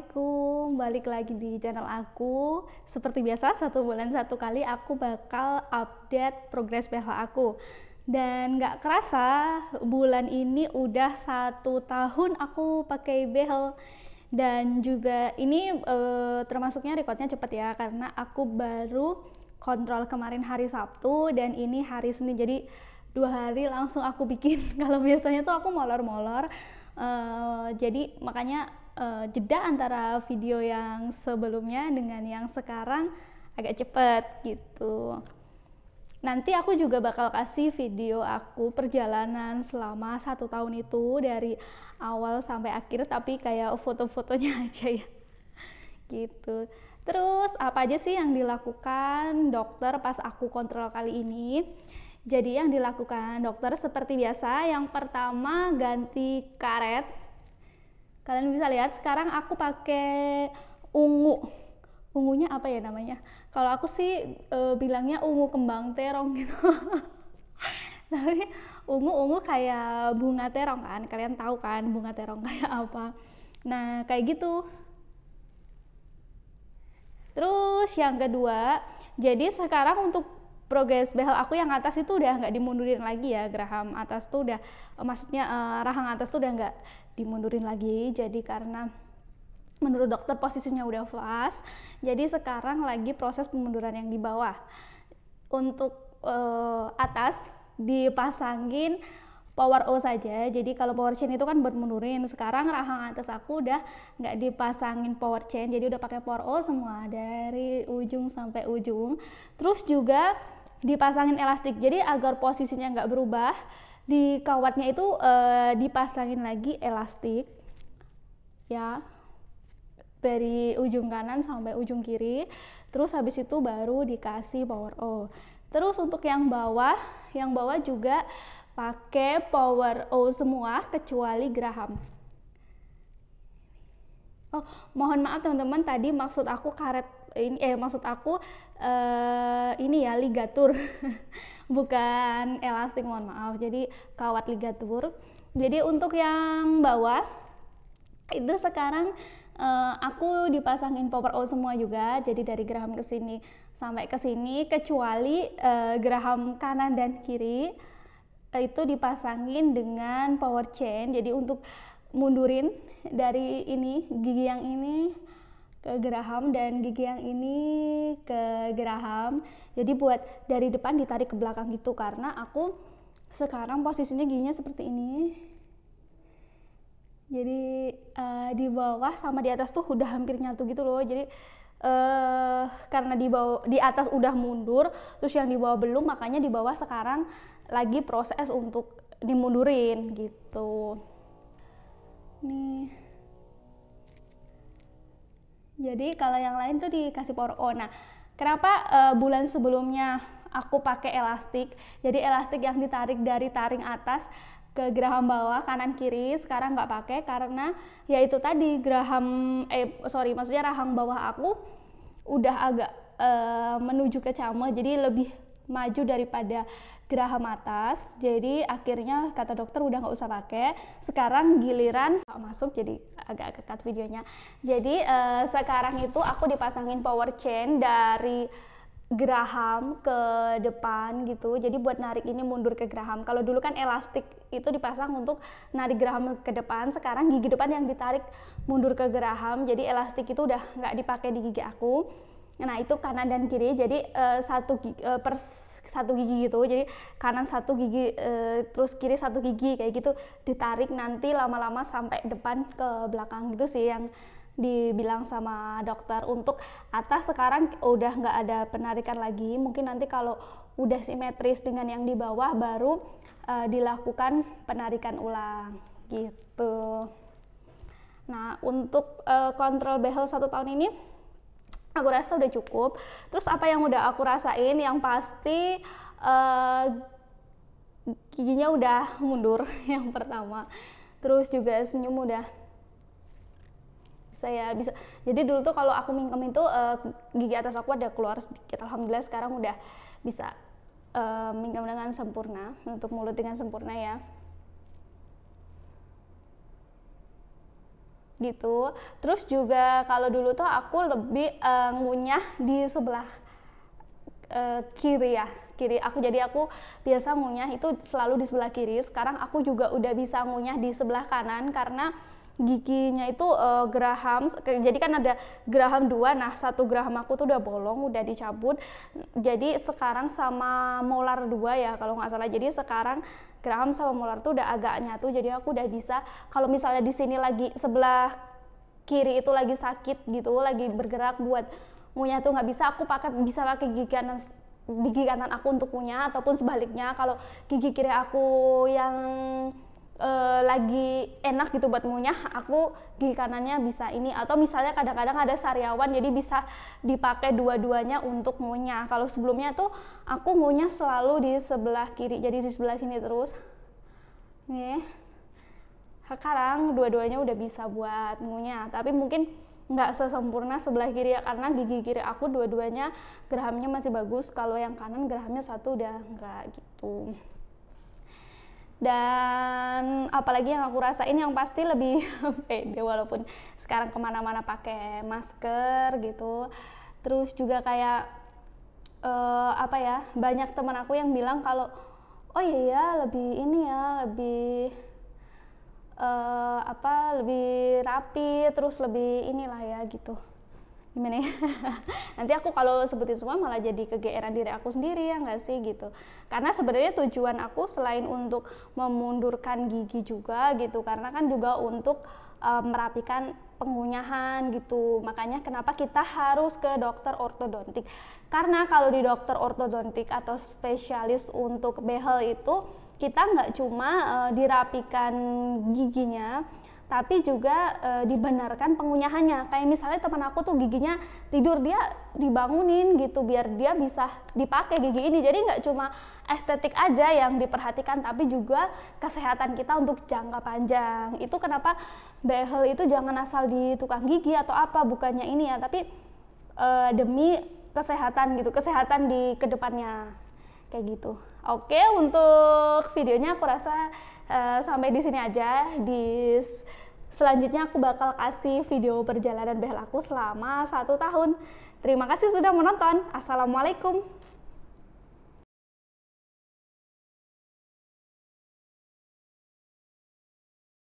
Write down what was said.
Assalamualaikum, balik lagi di channel aku. Seperti biasa, satu bulan satu kali aku bakal update progres PH aku. Dan gak kerasa, bulan ini udah satu tahun aku pakai behel. Dan juga ini e, termasuknya recordnya cepet ya, karena aku baru kontrol kemarin hari Sabtu dan ini hari Senin. Jadi dua hari langsung aku bikin. Kalau biasanya tuh aku molor-molor. Uh, jadi makanya uh, jeda antara video yang sebelumnya dengan yang sekarang agak cepet gitu. Nanti aku juga bakal kasih video aku perjalanan selama satu tahun itu dari awal sampai akhir tapi kayak foto-fotonya aja ya gitu. Terus apa aja sih yang dilakukan dokter pas aku kontrol kali ini? Jadi yang dilakukan dokter seperti biasa yang pertama ganti karet kalian bisa lihat sekarang aku pakai ungu ungunya apa ya namanya kalau aku sih e, bilangnya ungu kembang terong gitu tapi ungu-ungu kayak bunga terong kan kalian tahu kan bunga terong kayak apa nah kayak gitu terus yang kedua jadi sekarang untuk progres behel aku yang atas itu udah nggak dimundurin lagi ya geraham atas tuh udah eh, maksudnya uh, rahang atas tuh udah nggak dimundurin lagi jadi karena menurut dokter posisinya udah pas jadi sekarang lagi proses pemunduran yang di bawah untuk uh, atas dipasangin power O saja jadi kalau power chain itu kan buat mundurin sekarang rahang atas aku udah nggak dipasangin power chain jadi udah pakai power O semua dari ujung sampai ujung terus juga dipasangin elastik jadi agar posisinya nggak berubah di kawatnya itu e, dipasangin lagi elastik ya dari ujung kanan sampai ujung kiri terus habis itu baru dikasih power O terus untuk yang bawah yang bawah juga pakai power O semua kecuali Graham Oh mohon maaf teman-teman tadi maksud aku karet ini eh maksud aku eh, ini ya ligatur bukan elastik mohon maaf jadi kawat ligatur jadi untuk yang bawah itu sekarang uh, aku dipasangin power O semua juga jadi dari geraham ke sini sampai ke sini kecuali uh, geraham kanan dan kiri eh, itu dipasangin dengan power chain jadi untuk mundurin dari ini gigi yang ini ke geraham dan gigi yang ini ke geraham jadi buat dari depan ditarik ke belakang gitu karena aku sekarang posisinya giginya seperti ini jadi uh, di bawah sama di atas tuh udah hampir nyatu gitu loh jadi uh, karena di bawah di atas udah mundur terus yang di bawah belum makanya di bawah sekarang lagi proses untuk dimundurin gitu nih jadi kalau yang lain tuh dikasih power on. Oh, nah, kenapa uh, bulan sebelumnya aku pakai elastik? Jadi elastik yang ditarik dari taring atas ke geraham bawah kanan kiri sekarang nggak pakai karena yaitu tadi geraham eh sorry maksudnya rahang bawah aku udah agak uh, menuju ke cama jadi lebih maju daripada geraha matas. Jadi akhirnya kata dokter udah nggak usah pakai. Sekarang giliran masuk jadi agak kekat videonya. Jadi uh, sekarang itu aku dipasangin power chain dari geraham ke depan gitu. Jadi buat narik ini mundur ke geraham. Kalau dulu kan elastik itu dipasang untuk narik geraham ke depan. Sekarang gigi depan yang ditarik mundur ke geraham. Jadi elastik itu udah nggak dipakai di gigi aku. Nah itu kanan dan kiri jadi uh, satu gigi, uh, eh, per satu gigi gitu jadi kanan satu gigi uh, terus kiri satu gigi kayak gitu ditarik nanti lama-lama sampai depan ke belakang gitu sih yang dibilang sama dokter untuk atas sekarang udah nggak ada penarikan lagi mungkin nanti kalau udah simetris dengan yang di bawah baru uh, dilakukan penarikan ulang gitu nah untuk uh, kontrol behel satu tahun ini aku rasa udah cukup terus apa yang udah aku rasain yang pasti uh, giginya udah mundur yang pertama terus juga senyum udah saya bisa jadi dulu tuh kalau aku mingkem itu uh, eh, gigi atas aku ada keluar sedikit alhamdulillah sekarang udah bisa uh, eh, mingkem dengan sempurna untuk mulut dengan sempurna ya gitu. Terus juga kalau dulu tuh aku lebih uh, ngunyah di sebelah uh, kiri ya, kiri. Aku jadi aku biasa ngunyah itu selalu di sebelah kiri. Sekarang aku juga udah bisa ngunyah di sebelah kanan karena giginya itu uh, eh, Graham jadi kan ada Graham dua nah satu Graham aku tuh udah bolong udah dicabut jadi sekarang sama molar dua ya kalau nggak salah jadi sekarang Graham sama molar tuh udah agak nyatu jadi aku udah bisa kalau misalnya di sini lagi sebelah kiri itu lagi sakit gitu lagi bergerak buat ngunyah tuh nggak bisa aku pakai bisa pakai gigi kanan gigi kanan aku untuk punya ataupun sebaliknya kalau gigi kiri aku yang uh, lagi enak gitu buat ngunyah, aku gigi kanannya bisa ini atau misalnya kadang-kadang ada sariawan jadi bisa dipakai dua-duanya untuk ngunyah. Kalau sebelumnya tuh aku ngunyah selalu di sebelah kiri, jadi di sebelah sini terus. Nih. Sekarang dua-duanya udah bisa buat ngunyah, tapi mungkin nggak sesempurna sebelah kiri ya karena gigi kiri aku dua-duanya gerahamnya masih bagus kalau yang kanan gerahamnya satu udah nggak gitu dan apalagi yang aku rasain yang pasti lebih pede walaupun sekarang kemana-mana pakai masker gitu terus juga kayak uh, apa ya banyak teman aku yang bilang kalau oh iya ya lebih ini ya lebih uh, apa lebih rapi terus lebih inilah ya gitu gimana ya nanti aku kalau sebutin semua malah jadi kegeeran diri aku sendiri ya nggak sih gitu karena sebenarnya tujuan aku selain untuk memundurkan gigi juga gitu karena kan juga untuk e, merapikan pengunyahan gitu makanya kenapa kita harus ke dokter ortodontik karena kalau di dokter ortodontik atau spesialis untuk behel itu kita nggak cuma e, dirapikan giginya tapi juga e, dibenarkan pengunyahannya. Kayak misalnya teman aku tuh giginya tidur dia dibangunin gitu biar dia bisa dipakai gigi ini. Jadi nggak cuma estetik aja yang diperhatikan, tapi juga kesehatan kita untuk jangka panjang. Itu kenapa behel itu jangan asal di tukang gigi atau apa, bukannya ini ya, tapi e, demi kesehatan gitu, kesehatan di kedepannya kayak gitu. Oke, untuk videonya aku rasa Eh, sampai di sini aja di selanjutnya aku bakal kasih video perjalanan behel aku selama satu tahun. Terima kasih sudah menonton. Assalamualaikum.